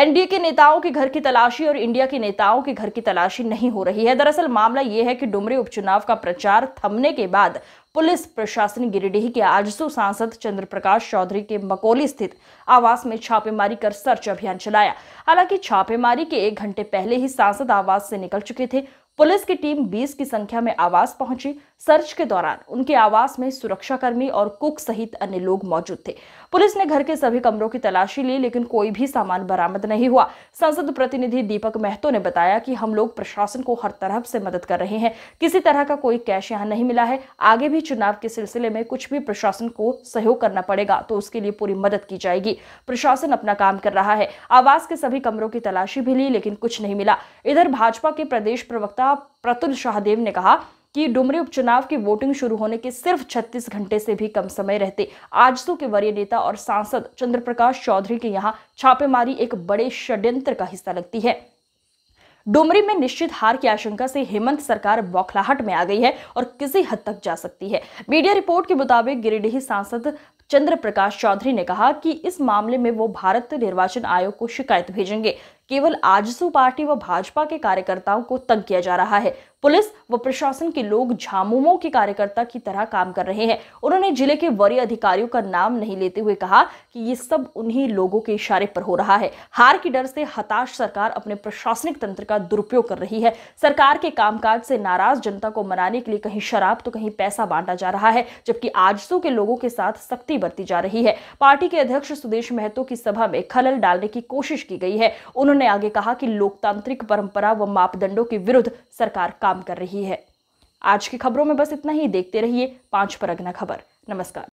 NDA के नेताओं के घर की तलाशी और इंडिया के नेताओं के घर की तलाशी नहीं हो रही है दरअसल मामला यह है कि डुमरी उपचुनाव का प्रचार थमने के बाद पुलिस प्रशासन गिरिडीह के आजसू सांसद चंद्रप्रकाश चौधरी के मकोली स्थित आवास में छापेमारी कर सर्च अभियान चलाया हालांकि छापेमारी के एक घंटे पहले ही सांसद आवास से निकल चुके थे पुलिस की टीम 20 की संख्या में आवास पहुंची सर्च के दौरान उनके आवास में सुरक्षाकर्मी और कुक सहित अन्य लोग मौजूद थे पुलिस ने घर के सभी कमरों की तलाशी ली लेकिन कोई भी सामान बरामद नहीं हुआ संसद प्रतिनिधि दीपक महतो ने बताया कि हम लोग प्रशासन को हर तरफ से मदद कर रहे हैं किसी तरह का कोई कैश यहाँ नहीं मिला है आगे भी चुनाव के सिलसिले में कुछ भी प्रशासन को सहयोग करना पड़ेगा तो उसके लिए पूरी मदद की जाएगी प्रशासन अपना काम कर रहा है आवास के सभी कमरों की तलाशी भी ली लेकिन कुछ नहीं मिला इधर भाजपा के प्रदेश प्रवक्ता प्रवक्ता प्रतुल शाहदेव ने कहा कि डुमरी उपचुनाव की वोटिंग शुरू होने के सिर्फ 36 घंटे से भी कम समय रहते आजसू के वरीय नेता और सांसद चंद्रप्रकाश चौधरी के यहाँ छापेमारी एक बड़े षड्यंत्र का हिस्सा लगती है डोमरी में निश्चित हार की आशंका से हेमंत सरकार बौखलाहट में आ गई है और किसी हद तक जा सकती है मीडिया रिपोर्ट के मुताबिक गिरिडीह सांसद चंद्र प्रकाश चौधरी ने कहा कि इस मामले में वो भारत निर्वाचन आयोग को शिकायत भेजेंगे केवल आजसू पार्टी व भाजपा के कार्यकर्ताओं को तंग किया जा रहा है पुलिस व प्रशासन के लोग झामुमो के कार्यकर्ता की तरह काम कर रहे हैं उन्होंने जिले के वरीय अधिकारियों का नाम नहीं लेते हुए कहा कि ये सब उन्हीं लोगों के इशारे पर हो रहा है हार की डर से हताश सरकार अपने प्रशासनिक तंत्र का दुरुपयोग कर रही है सरकार के कामकाज से नाराज जनता को मनाने के लिए कहीं शराब तो कहीं पैसा बांटा जा रहा है जबकि आजसू के लोगों के साथ सख्ती बरती जा रही है पार्टी के अध्यक्ष सुदेश महतो की सभा में खलल डालने की कोशिश की गई है उन्होंने आगे कहा कि लोकतांत्रिक परंपरा व मापदंडों के विरुद्ध सरकार काम कर रही है आज की खबरों में बस इतना ही देखते रहिए पांच परगना खबर नमस्कार